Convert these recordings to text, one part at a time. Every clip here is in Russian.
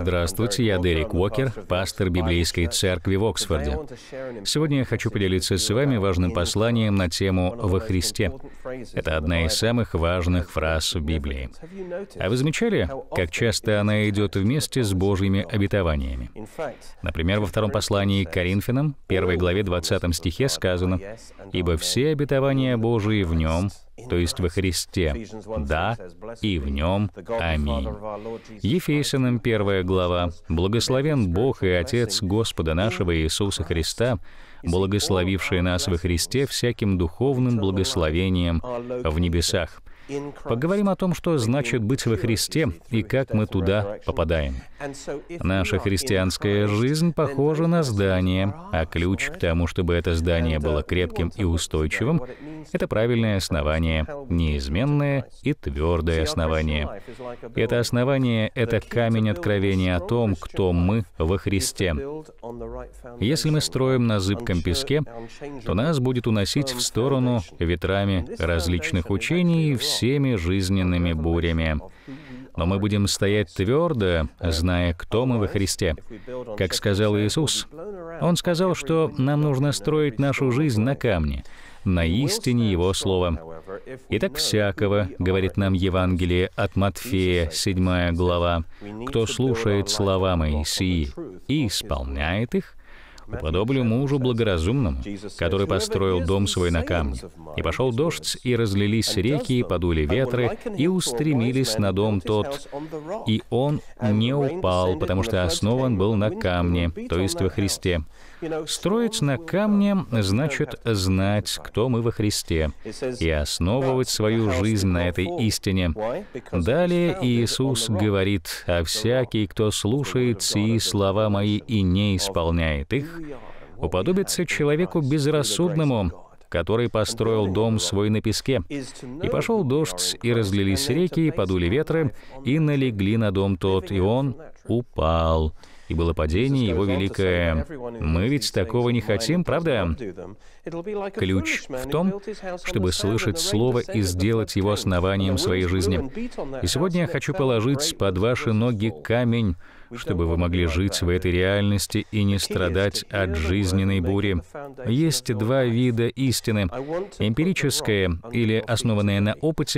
Здравствуйте, я Дерек Уокер, пастор Библейской церкви в Оксфорде. Сегодня я хочу поделиться с вами важным посланием на тему «Во Христе». Это одна из самых важных фраз в Библии. А вы замечали, как часто она идет вместе с Божьими обетованиями? Например, во втором послании к Коринфянам, 1 главе 20 стихе сказано «Ибо все обетования Божии в нем, то есть во Христе. Да, и в Нем. Аминь. Ефесянам 1 глава. «Благословен Бог и Отец Господа нашего Иисуса Христа, благословивший нас во Христе всяким духовным благословением в небесах» Поговорим о том, что значит быть во Христе и как мы туда попадаем. Наша христианская жизнь похожа на здание, а ключ к тому, чтобы это здание было крепким и устойчивым, это правильное основание, неизменное и твердое основание. Это основание — это камень откровения о том, кто мы во Христе. Если мы строим на зыбком песке, то нас будет уносить в сторону ветрами различных учений и все всеми жизненными бурями. Но мы будем стоять твердо, зная, кто мы во Христе. Как сказал Иисус, Он сказал, что нам нужно строить нашу жизнь на камне, на истине Его Слова. «Итак всякого, — говорит нам Евангелие от Матфея, 7 глава, — кто слушает слова мои и исполняет их, уподоблю мужу благоразумному, который построил дом свой на камне. И пошел дождь, и разлились реки, и подули ветры, и устремились на дом тот, и он не упал, потому что основан был на камне, то есть во Христе. Строить на камне значит знать, кто мы во Христе, и основывать свою жизнь на этой истине. Далее Иисус говорит, «А всякий, кто слушает сии слова мои и не исполняет их, уподобится человеку безрассудному, который построил дом свой на песке. И пошел дождь, и разлились реки, и подули ветры, и налегли на дом тот, и он упал, и было падение, его великое «Мы ведь такого не хотим, правда?» Ключ в том, чтобы слышать слово и сделать его основанием своей жизни. И сегодня я хочу положить под ваши ноги камень, чтобы вы могли жить в этой реальности и не страдать от жизненной бури. Есть два вида истины — эмпирическая или основанная на опыте,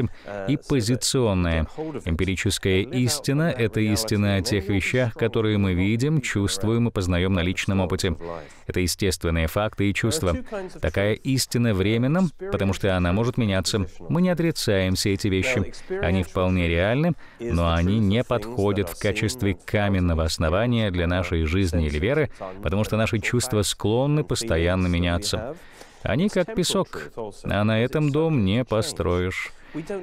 и позиционная. Эмпирическая истина — это истина о тех вещах, которые мы видим, чувствуем и познаем на личном опыте. Это естественные факты и чувства. Такая истина временна, потому что она может меняться. Мы не отрицаем все эти вещи. Они вполне реальны, но они не подходят в качестве камня временного основания для нашей жизни или веры, потому что наши чувства склонны постоянно меняться. Они как песок, а на этом дом не построишь.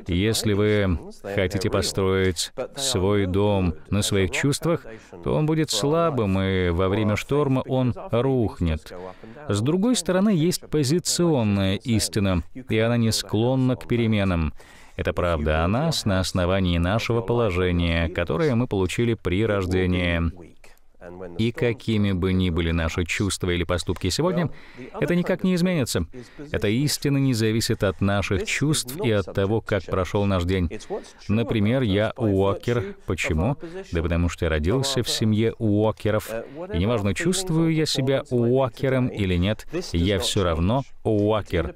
Если вы хотите построить свой дом на своих чувствах, то он будет слабым, и во время шторма он рухнет. С другой стороны, есть позиционная истина, и она не склонна к переменам. Это правда о нас на основании нашего положения, которое мы получили при рождении. И какими бы ни были наши чувства или поступки сегодня, это никак не изменится. Это истина не зависит от наших чувств и от того, как прошел наш день. Например, я Уокер. Почему? Да потому что я родился в семье Уокеров. И неважно, чувствую я себя Уокером или нет, я все равно Уокер.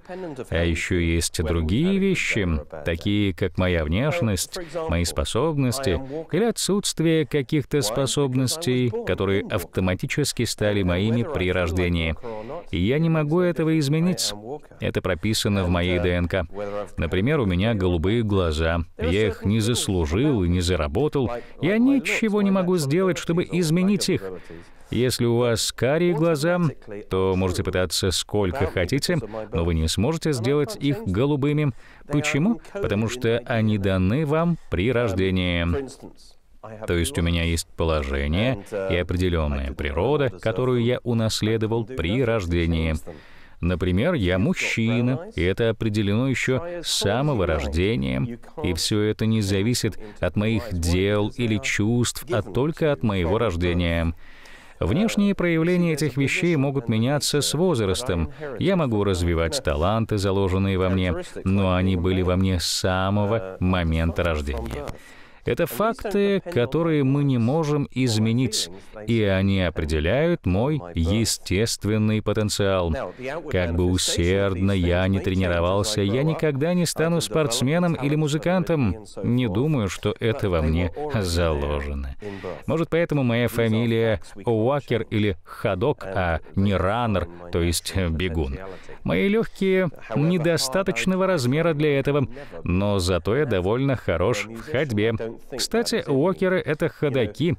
А еще есть другие вещи, такие как моя внешность, мои способности или отсутствие каких-то способностей, которые которые ну, автоматически стали моими при рождении. И я не могу этого изменить. Это прописано в моей э, ДНК. Например, у меня голубые глаза. Я их не заслужил и не заработал. Я ничего не могу сделать, чтобы изменить их. Если у вас карие глаза, то можете пытаться сколько хотите, но вы не сможете сделать их голубыми. Почему? Потому что они даны вам при um, рождении. То есть у меня есть положение и определенная природа, которую я унаследовал при рождении. Например, я мужчина, и это определено еще с самого рождения, и все это не зависит от моих дел или чувств, а только от моего рождения. Внешние проявления этих вещей могут меняться с возрастом. Я могу развивать таланты, заложенные во мне, но они были во мне с самого момента рождения. Это факты, которые мы не можем изменить, и они определяют мой естественный потенциал. Как бы усердно я ни тренировался, я никогда не стану спортсменом или музыкантом. Не думаю, что это во мне заложено. Может, поэтому моя фамилия Уакер или Хадок, а не Раннер, то есть бегун. Мои легкие недостаточного размера для этого, но зато я довольно хорош в ходьбе. Кстати, уокеры — это ходаки,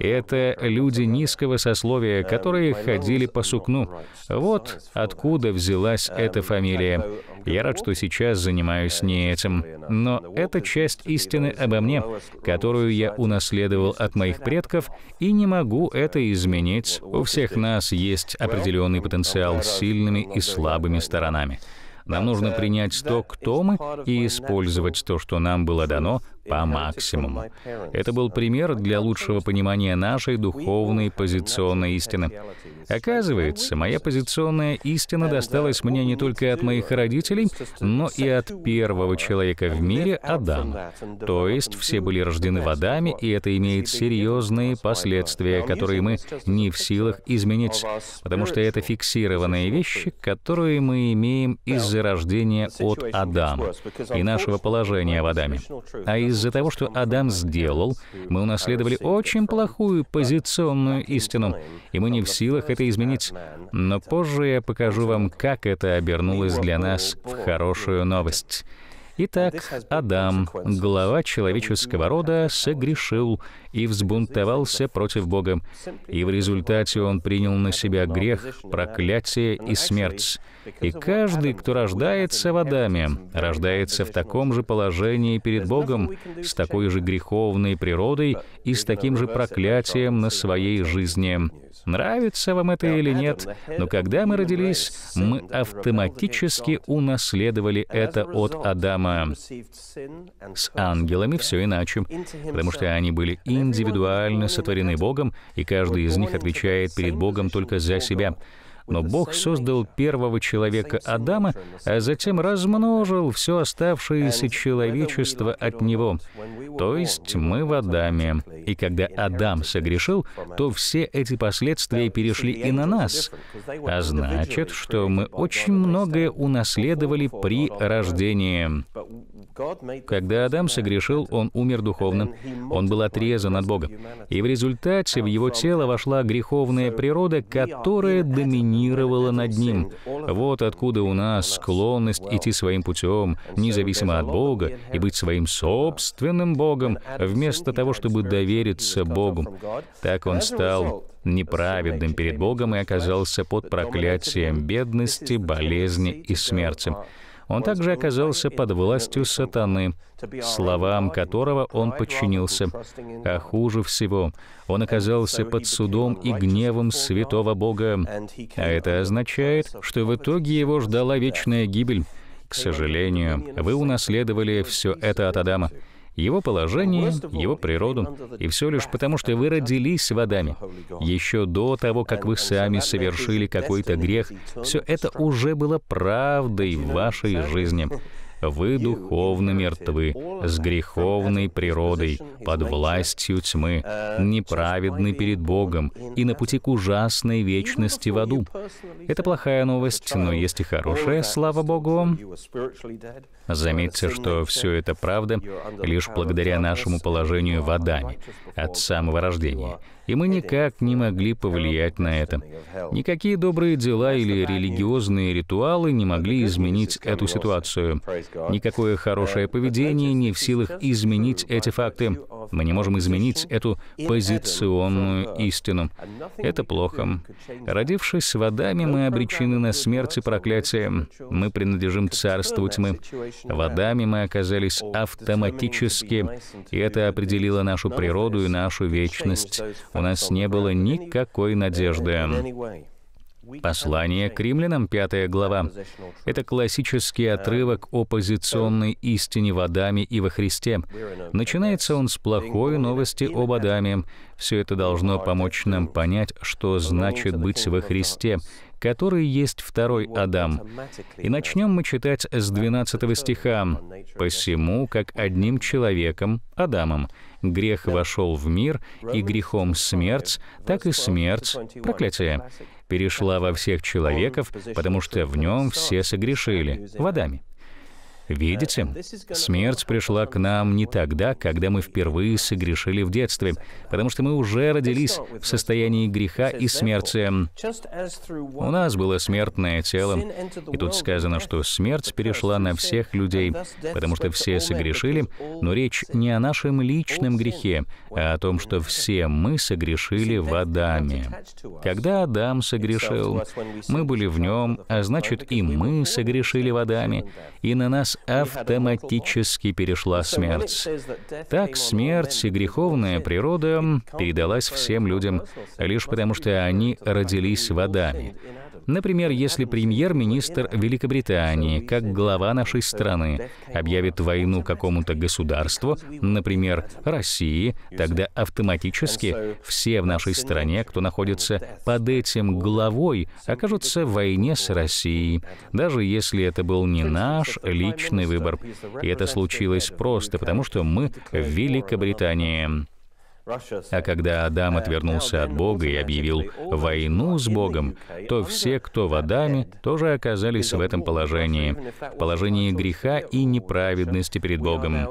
это люди низкого сословия, которые ходили по сукну. Вот откуда взялась эта фамилия. Я рад, что сейчас занимаюсь не этим. Но это часть истины обо мне, которую я унаследовал от моих предков, и не могу это изменить. У всех нас есть определенный потенциал с сильными и слабыми сторонами. Нам нужно принять то, кто мы, и использовать то, что нам было дано, по максимуму. Это был пример для лучшего понимания нашей духовной позиционной истины. Оказывается, моя позиционная истина досталась мне не только от моих родителей, но и от первого человека в мире Адама. То есть все были рождены водами, и это имеет серьезные последствия, которые мы не в силах изменить, потому что это фиксированные вещи, которые мы имеем из-за рождения от Адама и нашего положения в Адаме. А из из-за того, что Адам сделал, мы унаследовали очень плохую позиционную истину, и мы не в силах это изменить. Но позже я покажу вам, как это обернулось для нас в хорошую новость. Итак, Адам, глава человеческого рода, согрешил и взбунтовался против Бога, и в результате он принял на себя грех, проклятие и смерть. И каждый, кто рождается в Адаме, рождается в таком же положении перед Богом, с такой же греховной природой и с таким же проклятием на своей жизни. Нравится вам это или нет, но когда мы родились, мы автоматически унаследовали это от Адама. С ангелами все иначе, потому что они были индивидуально сотворены Богом, и каждый из них отвечает перед Богом только за себя. Но Бог создал первого человека Адама, а затем размножил все оставшееся человечество от него. То есть мы в Адаме. И когда Адам согрешил, то все эти последствия перешли и на нас. А значит, что мы очень многое унаследовали при рождении. Когда Адам согрешил, он умер духовно. Он был отрезан от Бога. И в результате в его тело вошла греховная природа, которая доминировала над ним. Вот откуда у нас склонность идти своим путем, независимо от Бога, и быть своим собственным Богом, вместо того, чтобы довериться Богу. Так он стал неправедным перед Богом и оказался под проклятием бедности, болезни и смерти. Он также оказался под властью сатаны, словам которого он подчинился. А хуже всего, он оказался под судом и гневом святого Бога. А это означает, что в итоге его ждала вечная гибель. К сожалению, вы унаследовали все это от Адама его положение, его природу, и все лишь потому, что вы родились с водами. Еще до того, как вы сами совершили какой-то грех, все это уже было правдой в вашей жизни вы духовно мертвы, с греховной природой, под властью тьмы, неправедны перед Богом и на пути к ужасной вечности в аду. Это плохая новость, но есть и хорошая, слава Богу. Заметьте, что все это правда лишь благодаря нашему положению в Адаме от самого рождения и мы никак не могли повлиять на это. Никакие добрые дела или религиозные ритуалы не могли изменить эту ситуацию. Никакое хорошее поведение не в силах изменить эти факты. Мы не можем изменить эту позиционную истину. Это плохо. Родившись в Адаме, мы обречены на смерть и проклятие. Мы принадлежим царству тьмы. В Адаме мы оказались автоматически, и это определило нашу природу и нашу вечность у нас не было никакой надежды. Послание к римлянам, 5 глава. Это классический отрывок о позиционной истине в Адаме и во Христе. Начинается он с плохой новости об Адаме. Все это должно помочь нам понять, что значит быть во Христе, который есть второй Адам. И начнем мы читать с 12 стиха. «Посему, как одним человеком, Адамом, Грех вошел в мир, и грехом смерть, так и смерть, проклятие, перешла во всех человеков, потому что в нем все согрешили, водами. Видите, смерть пришла к нам не тогда, когда мы впервые согрешили в детстве, потому что мы уже родились в состоянии греха и смерти. У нас было смертное тело, и тут сказано, что смерть перешла на всех людей, потому что все согрешили, но речь не о нашем личном грехе, а о том, что все мы согрешили в Адаме. Когда Адам согрешил, мы были в нем, а значит и мы согрешили в Адаме, и на нас автоматически перешла смерть. Так смерть и греховная природа передалась всем людям лишь потому, что они родились водами. Например, если премьер-министр Великобритании, как глава нашей страны, объявит войну какому-то государству, например, России, тогда автоматически все в нашей стране, кто находится под этим главой, окажутся в войне с Россией, даже если это был не наш личный выбор. И это случилось просто потому, что мы в Великобритании. А когда Адам отвернулся от Бога и объявил войну с Богом, то все, кто в Адаме, тоже оказались в этом положении, в положении греха и неправедности перед Богом.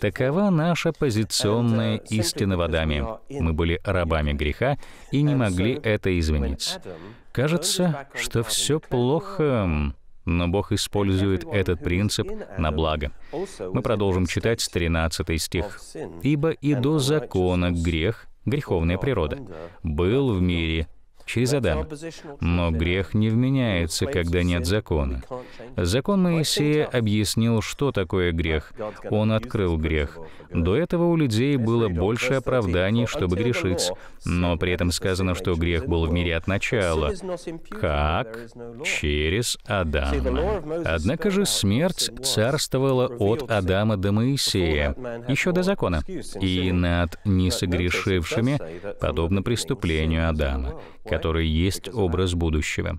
Такова наша позиционная истина в Адаме. Мы были рабами греха и не могли это изменить. Кажется, что все плохо но Бог использует этот принцип на благо. Мы продолжим читать с 13 стих. «Ибо и до закона грех, греховная природа, был в мире, через Адама. Но грех не вменяется, когда нет закона. Закон Моисея объяснил, что такое грех. Он открыл грех. До этого у людей было больше оправданий, чтобы грешить. Но при этом сказано, что грех был в мире от начала. Как? Через Адама. Однако же смерть царствовала от Адама до Моисея, еще до закона, и над несогрешившими, подобно преступлению Адама который есть образ будущего.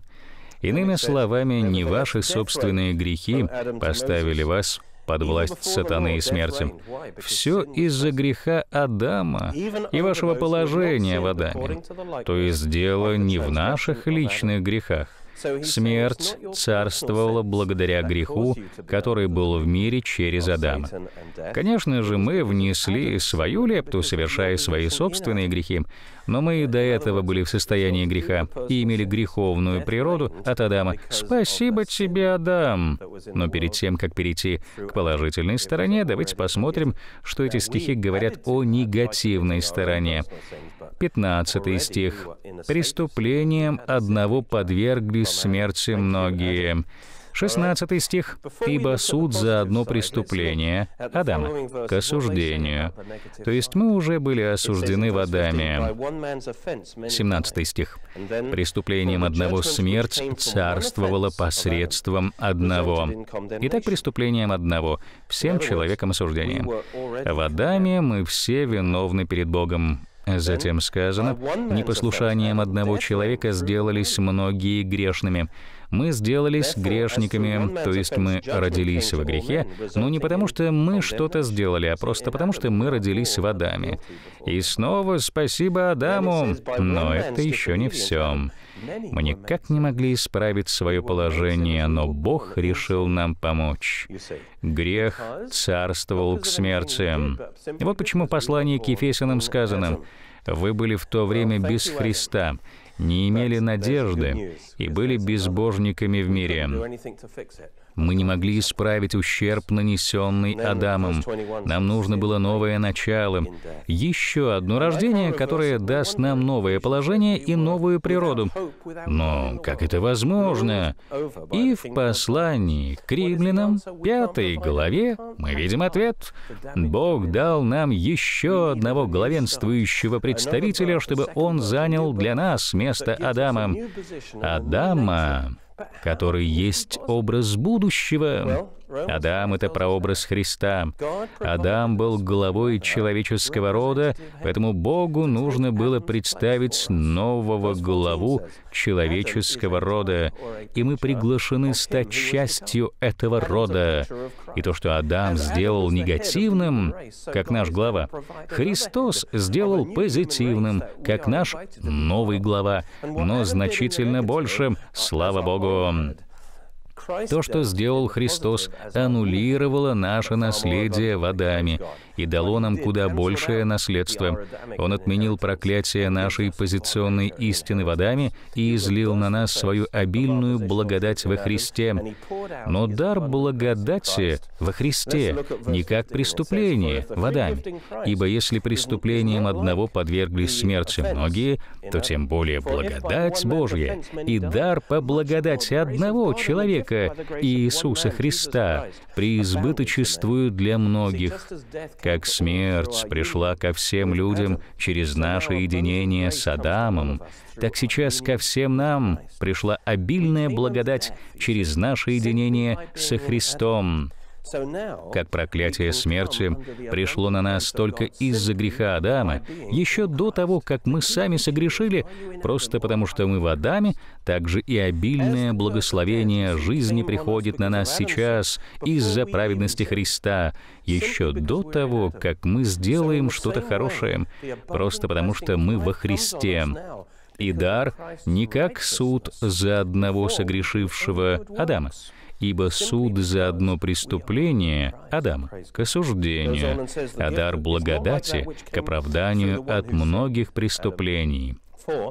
Иными словами, не ваши собственные грехи поставили вас под власть сатаны и смерти. Все из-за греха Адама и вашего положения в Адаме. То есть дело не в наших личных грехах. Смерть царствовала благодаря греху, который был в мире через Адама. Конечно же, мы внесли свою лепту, совершая свои собственные грехи, но мы и до этого были в состоянии греха и имели греховную природу от Адама. Спасибо тебе, Адам! Но перед тем, как перейти к положительной стороне, давайте посмотрим, что эти стихи говорят о негативной стороне. 15 стих. «Преступлением одного подверглись смерти многие». 16 стих. «Ибо суд за одно преступление Адама к осуждению». То есть мы уже были осуждены в Адаме. 17 стих. «Преступлением одного смерть царствовала посредством одного». Итак, преступлением одного, всем человеком осуждением. В Адаме мы все виновны перед Богом. Затем сказано, «Непослушанием одного человека сделались многие грешными». Мы сделались грешниками, то есть мы родились во грехе, но не потому, что мы что-то сделали, а просто потому, что мы родились в Адаме. И снова спасибо Адаму, но это еще не все. Мы никак не могли исправить свое положение, но Бог решил нам помочь. Грех царствовал к смерти. вот почему послание к Ефесянам сказано, «Вы были в то время без Христа» не имели надежды и были безбожниками в мире. Мы не могли исправить ущерб, нанесенный Адамом. Нам нужно было новое начало, еще одно рождение, которое даст нам новое положение и новую природу. Но как это возможно? И в послании к римлянам, пятой главе, мы видим ответ. Бог дал нам еще одного главенствующего представителя, чтобы он занял для нас место Адама. Адама который есть образ будущего, Адам — это прообраз Христа. Адам был главой человеческого рода, поэтому Богу нужно было представить нового главу человеческого рода, и мы приглашены стать частью этого рода. И то, что Адам сделал негативным, как наш глава, Христос сделал позитивным, как наш новый глава, но значительно больше, слава Богу. То, что сделал Христос, аннулировало наше наследие в Адаме и дало нам куда большее наследство. Он отменил проклятие нашей позиционной истины в Адаме и излил на нас свою обильную благодать во Христе. Но дар благодати во Христе не как преступление в Адаме, ибо если преступлением одного подверглись смерти многие, то тем более благодать Божья и дар по благодати одного человека человека Иисуса Христа преизбыточествуют для многих, как смерть пришла ко всем людям через наше единение с Адамом, так сейчас ко всем нам пришла обильная благодать через наше единение со Христом. Как проклятие смерти пришло на нас только из-за греха Адама, еще до того, как мы сами согрешили, просто потому что мы в Адаме, также и обильное благословение жизни приходит на нас сейчас из-за праведности Христа, еще до того, как мы сделаем что-то хорошее, просто потому что мы во Христе. И дар не как суд за одного согрешившего Адама ибо суд за одно преступление — Адам, к осуждению, а дар благодати — к оправданию от многих преступлений.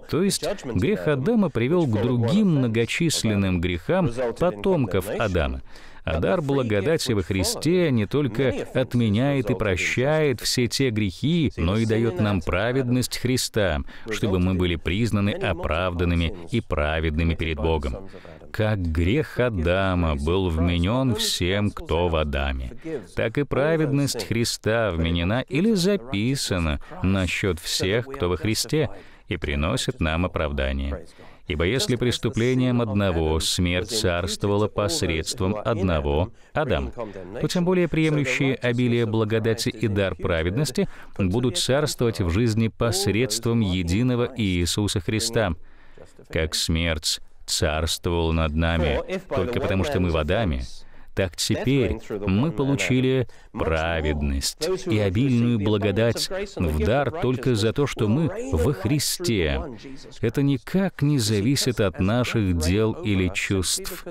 То есть грех Адама привел к другим многочисленным грехам потомков Адама, а дар благодати во Христе не только отменяет и прощает все те грехи, но и дает нам праведность Христа, чтобы мы были признаны оправданными и праведными перед Богом. Как грех Адама был вменен всем, кто в Адаме, так и праведность Христа вменена или записана насчет всех, кто во Христе, и приносит нам оправдание. Ибо если преступлением одного смерть царствовала посредством одного, Адам, то тем более приемлющие обилие благодати и дар праведности будут царствовать в жизни посредством единого Иисуса Христа, как смерть царствовала над нами, только потому что мы в Адаме, так теперь мы получили праведность и обильную благодать в дар только за то, что мы во Христе. Это никак не зависит от наших дел или чувств.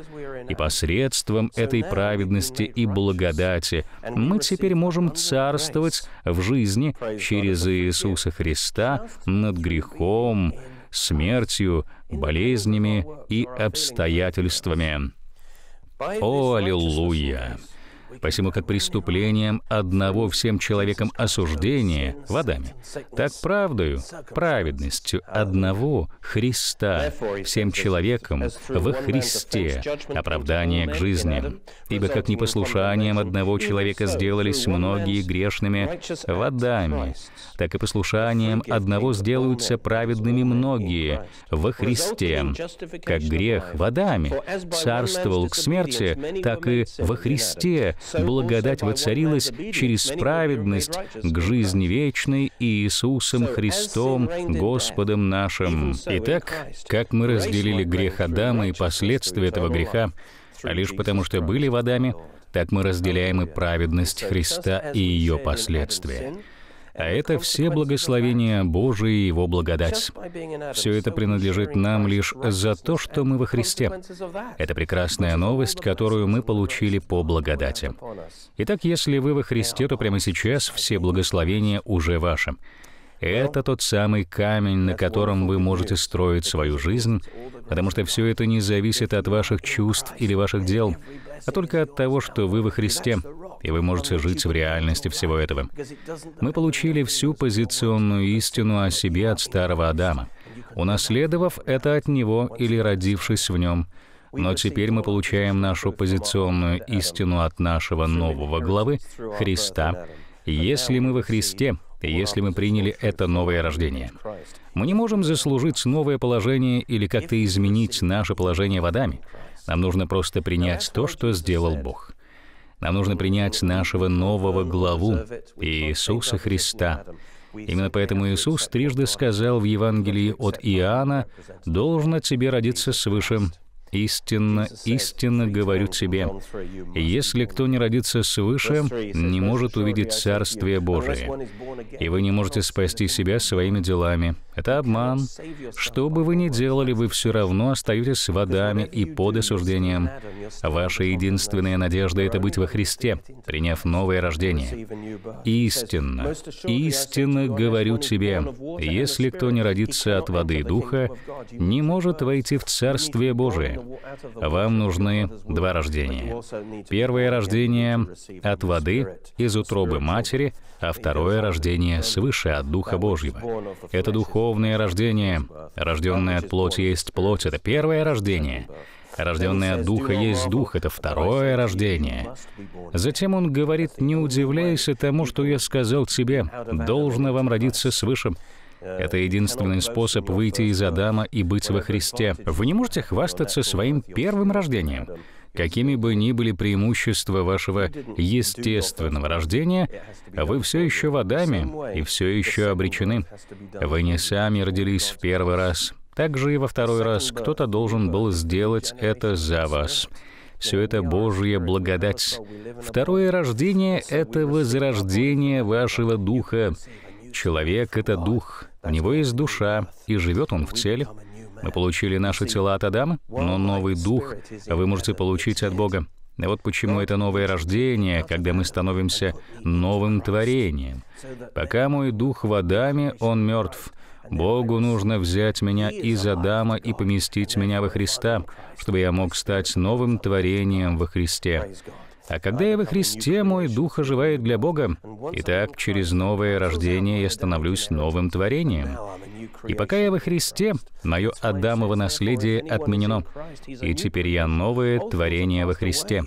И посредством этой праведности и благодати мы теперь можем царствовать в жизни через Иисуса Христа над грехом, смертью, болезнями и обстоятельствами. Аллилуйя! Посему как преступлением одного всем человеком осуждения водами, так правдою, праведностью одного Христа всем человеком во Христе оправдание к жизни. Ибо как непослушанием одного человека сделались многие грешными водами, так и послушанием одного сделаются праведными многие во Христе. Как грех водами царствовал к смерти, так и во Христе благодать воцарилась через праведность к жизни вечной Иисусом Христом, Господом нашим. Итак, как мы разделили грех Адама и последствия этого греха, а лишь потому что были в Адаме, так мы разделяем и праведность Христа и ее последствия. А это все благословения Божии и Его благодать. Все это принадлежит нам лишь за то, что мы во Христе. Это прекрасная новость, которую мы получили по благодати. Итак, если вы во Христе, то прямо сейчас все благословения уже ваши. Это тот самый камень, на котором вы можете строить свою жизнь, потому что все это не зависит от ваших чувств или ваших дел, а только от того, что вы во Христе и вы можете жить в реальности всего этого. Мы получили всю позиционную истину о себе от старого Адама, унаследовав это от него или родившись в нем. Но теперь мы получаем нашу позиционную истину от нашего нового главы, Христа. Если мы во Христе, если мы приняли это новое рождение. Мы не можем заслужить новое положение или как-то изменить наше положение в Адаме. Нам нужно просто принять то, что сделал Бог. Нам нужно принять нашего нового главу, Иисуса Христа. Именно поэтому Иисус трижды сказал в Евангелии от Иоанна, «Должно тебе родиться свыше». «Истинно, истинно говорю тебе, если кто не родится свыше, не может увидеть Царствие Божие, и вы не можете спасти себя своими делами». Это обман. Что бы вы ни делали, вы все равно остаетесь с водами и под осуждением. Ваша единственная надежда — это быть во Христе, приняв новое рождение. Истинно, истинно говорю тебе, если кто не родится от воды и духа, не может войти в Царствие Божие. Вам нужны два рождения. Первое рождение — от воды, из утробы матери, а второе рождение свыше от Духа Божьего. Это духовное духовное рождение. Рожденное от плоти есть плоть, это первое рождение. Рожденное от Духа есть Дух, это второе рождение. Затем он говорит, не удивляйся тому, что я сказал тебе, должно вам родиться свыше. Это единственный способ выйти из Адама и быть во Христе. Вы не можете хвастаться своим первым рождением. Какими бы ни были преимущества вашего естественного рождения, вы все еще в Адаме и все еще обречены. Вы не сами родились в первый раз. Также и во второй раз кто-то должен был сделать это за вас. Все это Божья благодать. Второе рождение — это возрождение вашего духа. Человек — это дух, у него есть душа, и живет он в теле. Мы получили наши тела от Адама, но новый дух вы можете получить от Бога. Вот почему это новое рождение, когда мы становимся новым творением. Пока мой дух в Адаме, он мертв. Богу нужно взять меня из Адама и поместить меня во Христа, чтобы я мог стать новым творением во Христе. А когда я во Христе, мой дух оживает для Бога. И так через новое рождение я становлюсь новым творением. И пока я во Христе, мое Адамово наследие отменено. И теперь я новое творение во Христе.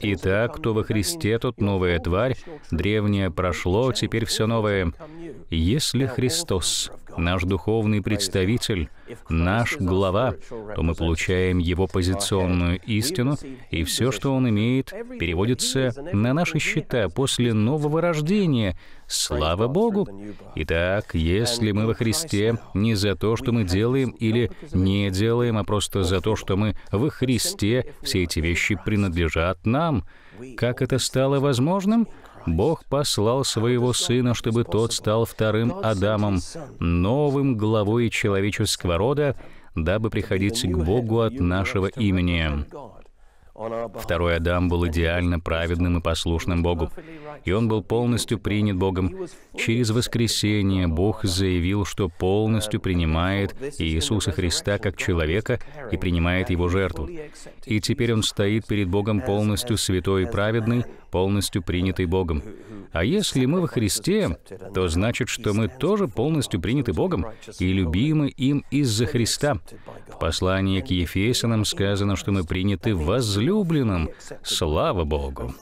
Итак, кто во Христе, тот новая тварь, древнее прошло, теперь все новое. Если Христос, наш духовный представитель, наш глава, то мы получаем его позиционную истину, и все, что он имеет, переводится на наши счета после нового рождения, Слава Богу! Итак, если мы во Христе не за то, что мы делаем или не делаем, а просто за то, что мы во Христе, все эти вещи принадлежат нам. Как это стало возможным? Бог послал своего Сына, чтобы тот стал вторым Адамом, новым главой человеческого рода, дабы приходить к Богу от нашего имени. Второй Адам был идеально праведным и послушным Богу, и он был полностью принят Богом. Через воскресение Бог заявил, что полностью принимает Иисуса Христа как человека и принимает его жертву. И теперь он стоит перед Богом полностью святой и праведный, полностью принятый Богом. А если мы во Христе, то значит, что мы тоже полностью приняты Богом и любимы им из-за Христа. В послании к Ефесянам сказано, что мы приняты возлюбленным. Слава Богу!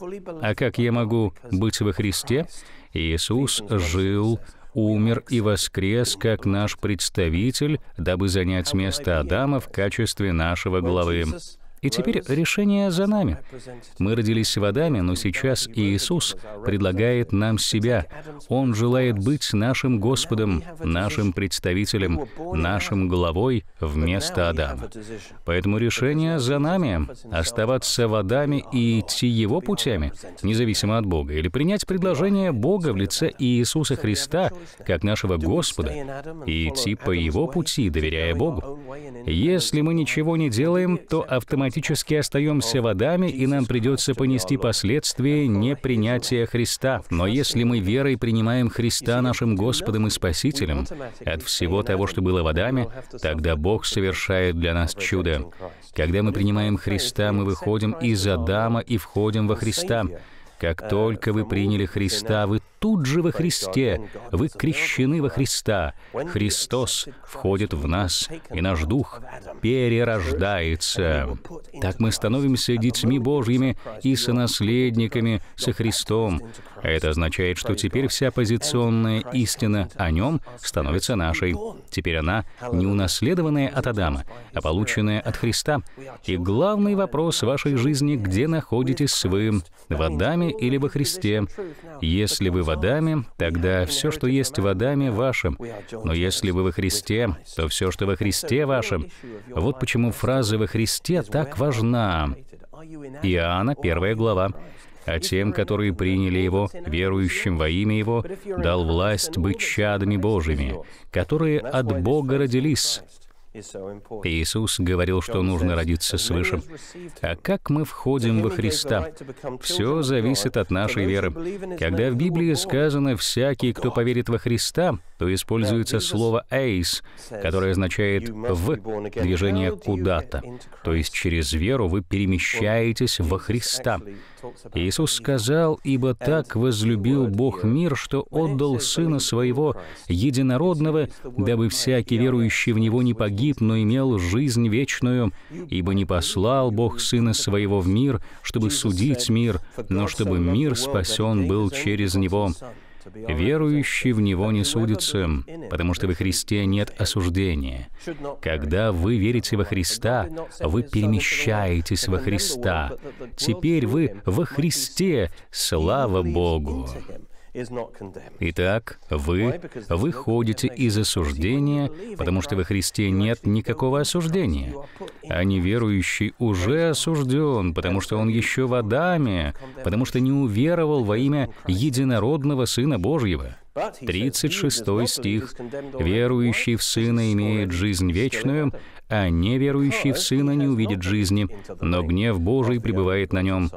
А как я могу быть во Христе? Иисус жил умер и воскрес как наш представитель, дабы занять место Адама в качестве нашего главы и теперь решение за нами. Мы родились в Адаме, но сейчас Иисус предлагает нам себя. Он желает быть нашим Господом, нашим представителем, нашим главой вместо Адама. Поэтому решение за нами — оставаться в Адаме и идти его путями, независимо от Бога, или принять предложение Бога в лице Иисуса Христа, как нашего Господа, и идти по его пути, доверяя Богу. Если мы ничего не делаем, то автоматически фактически остаемся водами, и нам придется понести последствия непринятия Христа. Но если мы верой принимаем Христа нашим Господом и Спасителем от всего того, что было водами, тогда Бог совершает для нас чудо. Когда мы принимаем Христа, мы выходим из Адама и входим во Христа. Как только вы приняли Христа, вы тут же во Христе, вы крещены во Христа. Христос входит в нас, и наш дух перерождается. Так мы становимся детьми Божьими и сонаследниками со Христом, это означает, что теперь вся позиционная истина о нем становится нашей. Теперь она не унаследованная от Адама, а полученная от Христа. И главный вопрос вашей жизни, где находитесь вы, в Адаме или во Христе. Если вы в Адаме, тогда все, что есть в Адаме, вашем. Но если вы во Христе, то все, что во Христе, вашим. Вот почему фраза «во Христе» так важна. Иоанна, 1 глава а тем, которые приняли Его, верующим во имя Его, дал власть быть чадами Божьими, которые от Бога родились». Иисус говорил, что нужно родиться свыше. А как мы входим во Христа? Все зависит от нашей веры. Когда в Библии сказано «всякий, кто поверит во Христа», то используется слово «эйс», которое означает «в» движение куда-то. То есть через веру вы перемещаетесь во Христа. Иисус сказал, «Ибо так возлюбил Бог мир, что отдал Сына Своего Единородного, дабы всякий верующий в Него не погиб, но имел жизнь вечную, ибо не послал Бог Сына Своего в мир, чтобы судить мир, но чтобы мир спасен был через Него». Верующий в Него не судится, потому что во Христе нет осуждения. Когда вы верите во Христа, вы перемещаетесь во Христа. Теперь вы во Христе, слава Богу. Итак, вы выходите из осуждения, потому что во Христе нет никакого осуждения. А неверующий уже осужден, потому что он еще в Адаме, потому что не уверовал во имя единородного Сына Божьего. 36 стих. «Верующий в Сына имеет жизнь вечную, а неверующий в Сына не увидит жизни, но гнев Божий пребывает на нем».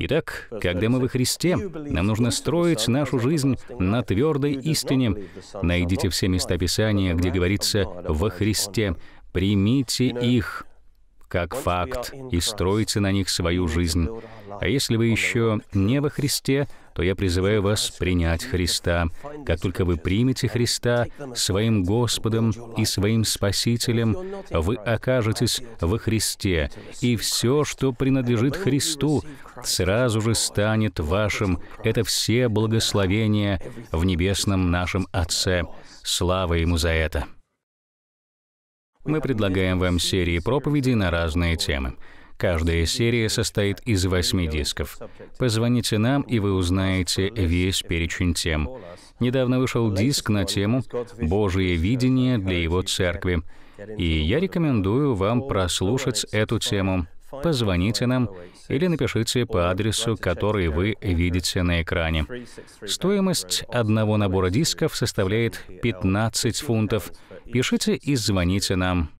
Итак, когда мы во Христе, нам нужно строить нашу жизнь на твердой истине. Найдите все места Писания, где говорится «во Христе», примите их как факт и стройте на них свою жизнь. А если вы еще не во Христе, то я призываю вас принять Христа. Как только вы примете Христа своим Господом и своим Спасителем, вы окажетесь во Христе, и все, что принадлежит Христу, сразу же станет вашим. Это все благословения в небесном нашем Отце. Слава Ему за это! Мы предлагаем вам серии проповедей на разные темы. Каждая серия состоит из восьми дисков. Позвоните нам, и вы узнаете весь перечень тем. Недавно вышел диск на тему «Божие видение для его церкви». И я рекомендую вам прослушать эту тему. Позвоните нам или напишите по адресу, который вы видите на экране. Стоимость одного набора дисков составляет 15 фунтов. Пишите и звоните нам.